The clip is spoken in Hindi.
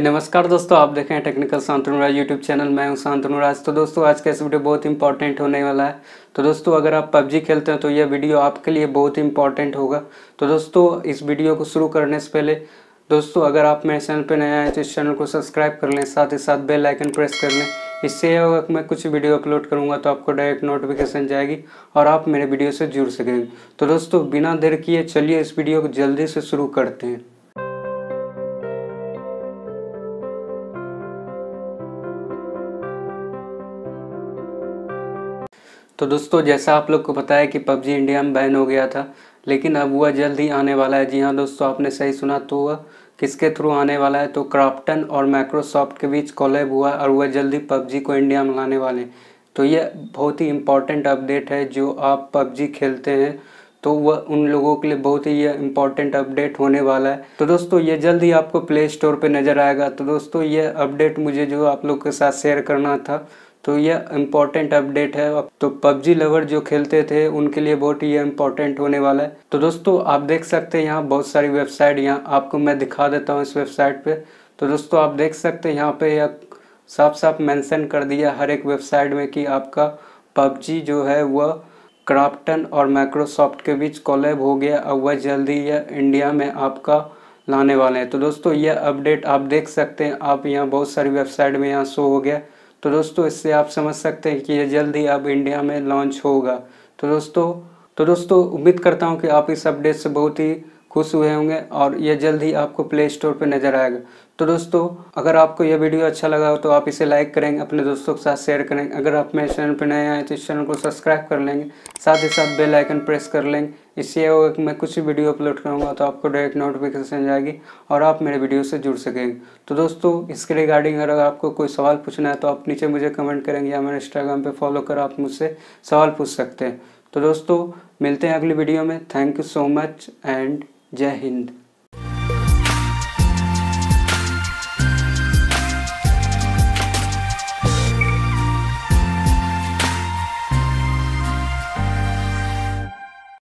नमस्कार दोस्तों आप देखें टेक्निकल शांतनुराज यूट्यूब चैनल मैं हूं शांतनुराज तो दोस्तों आज का इस वीडियो बहुत इंपॉर्टेंट होने वाला है तो दोस्तों अगर आप पबजी खेलते हैं तो यह वीडियो आपके लिए बहुत इंपॉर्टेंट होगा तो दोस्तों इस वीडियो को शुरू करने से पहले दोस्तों अगर आप मेरे चैनल पर नया आए तो इस चैनल को सब्सक्राइब कर लें साथ ही साथ बेल आइकन प्रेस कर लें इससे अगर होगा मैं कुछ वीडियो अपलोड करूँगा तो आपको डायरेक्ट नोटिफिकेशन जाएगी और आप मेरे वीडियो से जुड़ सकेंगे तो दोस्तों बिना देर किए चलिए इस वीडियो को जल्दी से शुरू करते हैं तो दोस्तों जैसा आप लोग को पता है कि पबजी इंडिया में बैन हो गया था लेकिन अब वह जल्द ही आने वाला है जी हाँ दोस्तों आपने सही सुना तो वह किसके थ्रू आने वाला है तो क्राफ्टन और माइक्रोसॉफ्ट के बीच कॉलेब हुआ और वह जल्दी पबजी को इंडिया में लाने वाले हैं तो यह बहुत ही इम्पॉर्टेंट अपडेट है जो आप पबजी खेलते हैं तो वह उन लोगों के लिए बहुत ही यह इम्पॉर्टेंट अपडेट होने वाला है तो दोस्तों ये जल्द ही आपको प्ले स्टोर पर नज़र आएगा तो दोस्तों यह अपडेट मुझे जो आप लोग के साथ शेयर करना था तो यह इम्पॉर्टेंट अपडेट है तो पबजी लवर जो खेलते थे उनके लिए बहुत ही इम्पोर्टेंट होने वाला है तो दोस्तों आप देख सकते हैं यहाँ बहुत सारी वेबसाइट यहाँ आपको मैं दिखा देता हूँ इस वेबसाइट पे तो दोस्तों आप देख सकते हैं यहाँ पे यह साफ साफ मेंशन कर दिया हर एक वेबसाइट में कि आपका पबजी जो है वह क्राफ्टन और माइक्रोसॉफ्ट के बीच कॉलेब हो गया और वह जल्दी यह इंडिया में आपका लाने वाले हैं तो दोस्तों यह अपडेट आप देख सकते हैं आप यहाँ बहुत सारी वेबसाइट में यहाँ शो हो गया तो दोस्तों इससे आप समझ सकते हैं कि ये जल्द ही अब इंडिया में लॉन्च होगा तो दोस्तों तो दोस्तों उम्मीद करता हूँ कि आप इस अपडेट से बहुत ही खुश हुए होंगे और ये जल्द ही आपको प्ले स्टोर पर नज़र आएगा तो दोस्तों अगर आपको यह वीडियो अच्छा लगा हो तो आप इसे लाइक करेंगे अपने दोस्तों के साथ शेयर करेंगे अगर आप मेरे चैनल पर नए आए तो इस चैनल को सब्सक्राइब कर लेंगे साथ ही साथ बेल आइकन प्रेस कर लेंगे इससे अगर होगा कि मैं कुछ भी वीडियो अपलोड करूँगा तो आपको डायरेक्ट नोटिफिकेशन जाएगी और आप मेरे वीडियो से जुड़ सकेंगे तो दोस्तों इसके रिगार्डिंग अगर आपको कोई सवाल पूछना है तो आप नीचे मुझे कमेंट करेंगे या मेरे इंस्टाग्राम पर फॉलो कर आप मुझसे सवाल पूछ सकते हैं तो दोस्तों मिलते हैं अगली वीडियो में thank you so much and जय हिंद